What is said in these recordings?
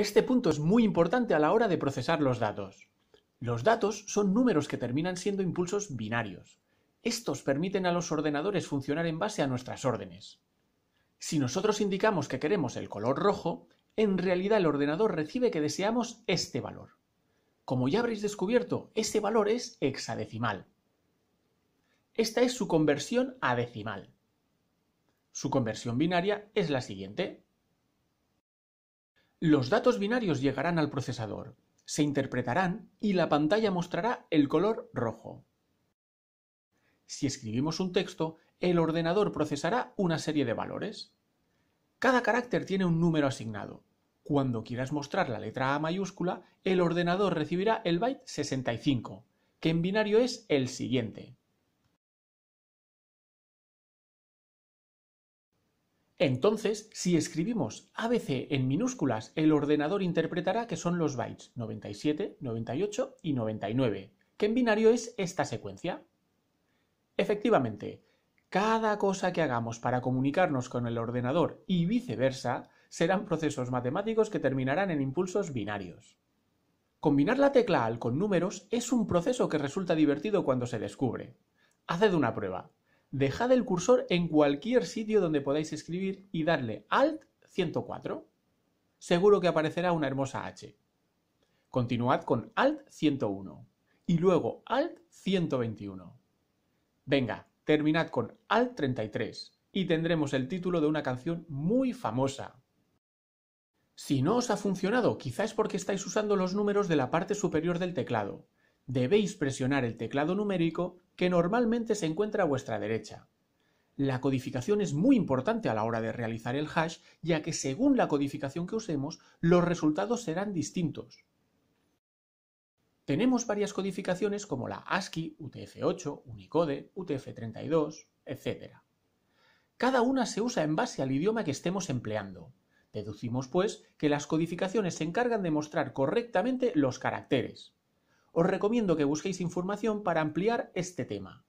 Este punto es muy importante a la hora de procesar los datos. Los datos son números que terminan siendo impulsos binarios. Estos permiten a los ordenadores funcionar en base a nuestras órdenes. Si nosotros indicamos que queremos el color rojo, en realidad el ordenador recibe que deseamos este valor. Como ya habréis descubierto, ese valor es hexadecimal. Esta es su conversión a decimal. Su conversión binaria es la siguiente. Los datos binarios llegarán al procesador, se interpretarán y la pantalla mostrará el color rojo. Si escribimos un texto, el ordenador procesará una serie de valores. Cada carácter tiene un número asignado. Cuando quieras mostrar la letra A mayúscula, el ordenador recibirá el byte 65, que en binario es el siguiente. Entonces, si escribimos ABC en minúsculas, el ordenador interpretará que son los bytes 97, 98 y 99, que en binario es esta secuencia. Efectivamente, cada cosa que hagamos para comunicarnos con el ordenador y viceversa serán procesos matemáticos que terminarán en impulsos binarios. Combinar la tecla AL con números es un proceso que resulta divertido cuando se descubre. Haced una prueba dejad el cursor en cualquier sitio donde podáis escribir y darle Alt 104. Seguro que aparecerá una hermosa H. Continuad con Alt 101 y luego Alt 121. Venga, terminad con Alt 33 y tendremos el título de una canción muy famosa. Si no os ha funcionado, quizá es porque estáis usando los números de la parte superior del teclado. Debéis presionar el teclado numérico que normalmente se encuentra a vuestra derecha. La codificación es muy importante a la hora de realizar el hash, ya que según la codificación que usemos, los resultados serán distintos. Tenemos varias codificaciones como la ASCII, UTF-8, Unicode, UTF-32, etc. Cada una se usa en base al idioma que estemos empleando. Deducimos, pues, que las codificaciones se encargan de mostrar correctamente los caracteres os recomiendo que busquéis información para ampliar este tema.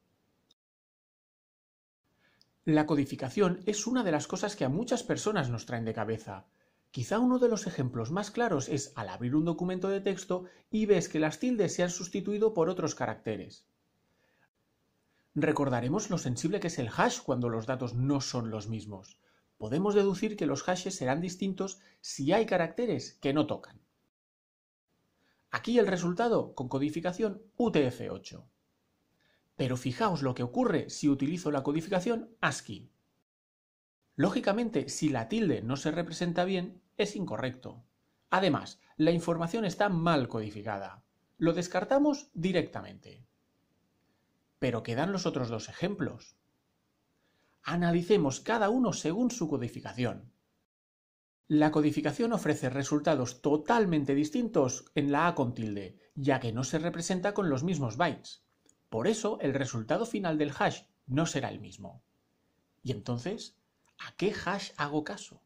La codificación es una de las cosas que a muchas personas nos traen de cabeza. Quizá uno de los ejemplos más claros es al abrir un documento de texto y ves que las tildes se han sustituido por otros caracteres. Recordaremos lo sensible que es el hash cuando los datos no son los mismos. Podemos deducir que los hashes serán distintos si hay caracteres que no tocan. Aquí el resultado con codificación UTF-8. Pero fijaos lo que ocurre si utilizo la codificación ASCII. Lógicamente, si la tilde no se representa bien, es incorrecto. Además, la información está mal codificada. Lo descartamos directamente. Pero quedan los otros dos ejemplos. Analicemos cada uno según su codificación. La codificación ofrece resultados totalmente distintos en la A con tilde, ya que no se representa con los mismos bytes. Por eso el resultado final del hash no será el mismo. Y entonces, ¿a qué hash hago caso?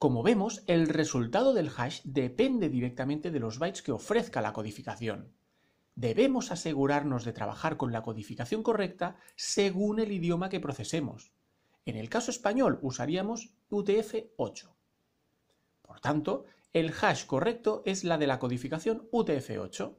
Como vemos, el resultado del hash depende directamente de los bytes que ofrezca la codificación. Debemos asegurarnos de trabajar con la codificación correcta según el idioma que procesemos. En el caso español usaríamos UTF-8. Por tanto, el hash correcto es la de la codificación UTF-8.